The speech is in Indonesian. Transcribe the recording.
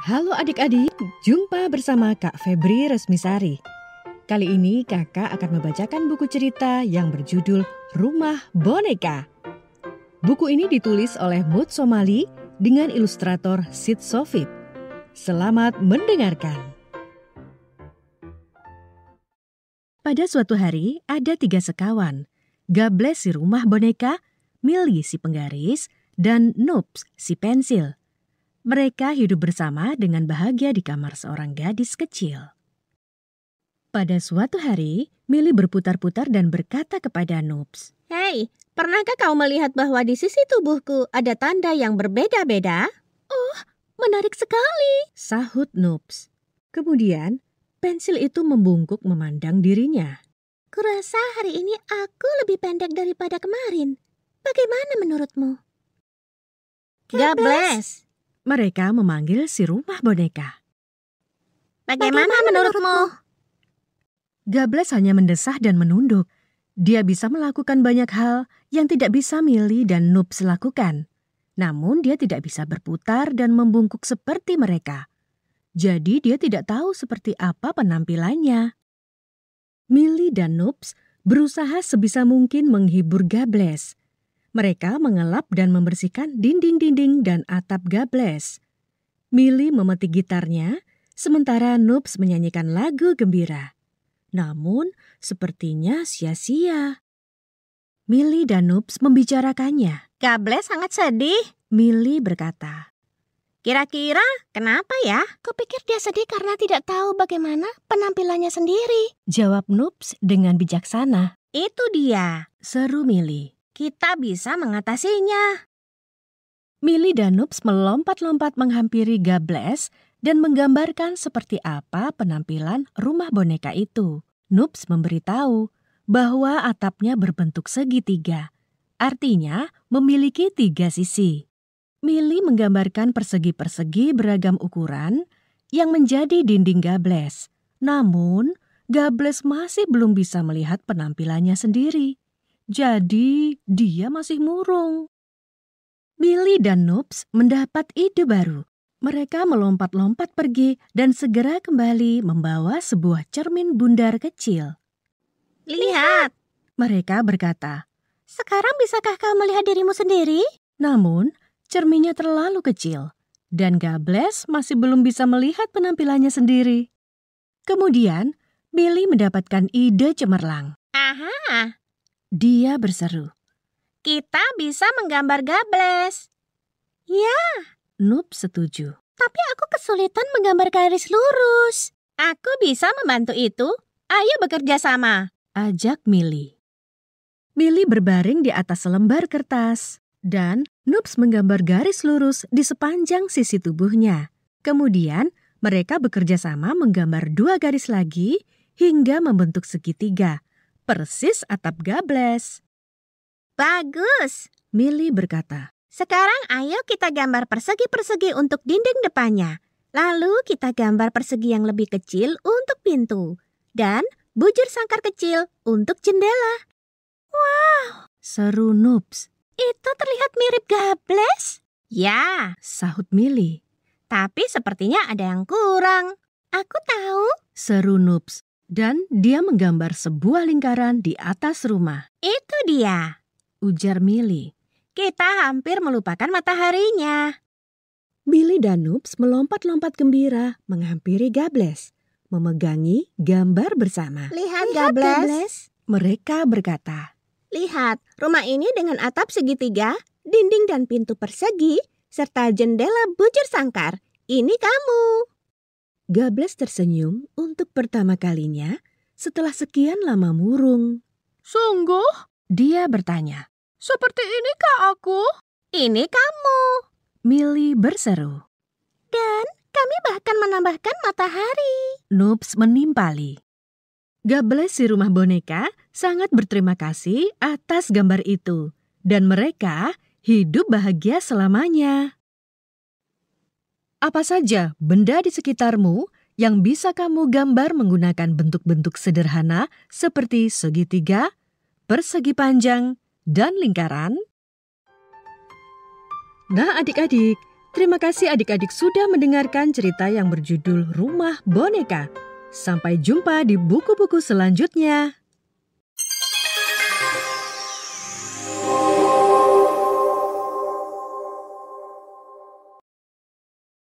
Halo adik-adik, jumpa bersama Kak Febri Resmisari. Kali ini kakak akan membacakan buku cerita yang berjudul Rumah Boneka. Buku ini ditulis oleh Mut Somali dengan ilustrator Sid Sofit. Selamat mendengarkan. Pada suatu hari ada tiga sekawan, Gables si rumah boneka, Mili si penggaris, dan Noobs si pensil. Mereka hidup bersama dengan bahagia di kamar seorang gadis kecil. Pada suatu hari, Mili berputar-putar dan berkata kepada Noobs, Hei, pernahkah kau melihat bahwa di sisi tubuhku ada tanda yang berbeda-beda? Oh, menarik sekali, sahut Noobs. Kemudian, pensil itu membungkuk memandang dirinya. Kurasa hari ini aku lebih pendek daripada kemarin. Bagaimana menurutmu? God mereka memanggil si rumah boneka. Bagaimana, menurutmu? Gables hanya mendesah dan menunduk. Dia bisa melakukan banyak hal yang tidak bisa Mili dan Noobs lakukan. Namun dia tidak bisa berputar dan membungkuk seperti mereka. Jadi dia tidak tahu seperti apa penampilannya. Mili dan Noobs berusaha sebisa mungkin menghibur Gables. Mereka mengelap dan membersihkan dinding-dinding dan atap gables. Mili memetik gitarnya, sementara Noobs menyanyikan lagu gembira. Namun, sepertinya sia-sia. Mili dan Noobs membicarakannya. Gables sangat sedih, Mili berkata. Kira-kira kenapa ya? Kupikir dia sedih karena tidak tahu bagaimana penampilannya sendiri. Jawab Noobs dengan bijaksana. Itu dia, seru Mili kita bisa mengatasinya. Mili dan Noobs melompat-lompat menghampiri Gables dan menggambarkan seperti apa penampilan rumah boneka itu. Noobs memberitahu bahwa atapnya berbentuk segitiga, artinya memiliki tiga sisi. Mili menggambarkan persegi-persegi beragam ukuran yang menjadi dinding Gables. Namun, Gables masih belum bisa melihat penampilannya sendiri. Jadi, dia masih murung. Billy dan Noobs mendapat ide baru. Mereka melompat-lompat pergi dan segera kembali membawa sebuah cermin bundar kecil. Lihat, mereka berkata. Sekarang bisakah kau melihat dirimu sendiri? Namun, cerminnya terlalu kecil dan Gables masih belum bisa melihat penampilannya sendiri. Kemudian, Billy mendapatkan ide cemerlang. Aha, dia berseru. Kita bisa menggambar gables. Ya, Noob setuju. Tapi aku kesulitan menggambar garis lurus. Aku bisa membantu itu. Ayo bekerja sama. Ajak Mili. Mili berbaring di atas selembar kertas. Dan Noobs menggambar garis lurus di sepanjang sisi tubuhnya. Kemudian mereka bekerja sama menggambar dua garis lagi hingga membentuk segitiga persis atap gables. Bagus, mili berkata. Sekarang ayo kita gambar persegi-persegi untuk dinding depannya. Lalu kita gambar persegi yang lebih kecil untuk pintu. Dan bujur sangkar kecil untuk jendela. Wow, seru Noobs. Itu terlihat mirip gables. Ya, sahut mili Tapi sepertinya ada yang kurang. Aku tahu, seru Noobs. Dan dia menggambar sebuah lingkaran di atas rumah. Itu dia, ujar Mili. Kita hampir melupakan mataharinya. Billy dan Noobs melompat-lompat gembira menghampiri Gables, memegangi gambar bersama. Lihat, Lihat Gables. Gables. Mereka berkata, Lihat, rumah ini dengan atap segitiga, dinding dan pintu persegi, serta jendela bujur sangkar. Ini kamu. Gables tersenyum untuk pertama kalinya setelah sekian lama murung. Sungguh? Dia bertanya. Seperti ini kak aku? Ini kamu. Milly berseru. Dan kami bahkan menambahkan matahari. Noobs menimpali. Gables si rumah boneka sangat berterima kasih atas gambar itu. Dan mereka hidup bahagia selamanya. Apa saja benda di sekitarmu yang bisa kamu gambar menggunakan bentuk-bentuk sederhana seperti segitiga, persegi panjang, dan lingkaran? Nah, adik-adik, terima kasih adik-adik sudah mendengarkan cerita yang berjudul Rumah Boneka. Sampai jumpa di buku-buku selanjutnya.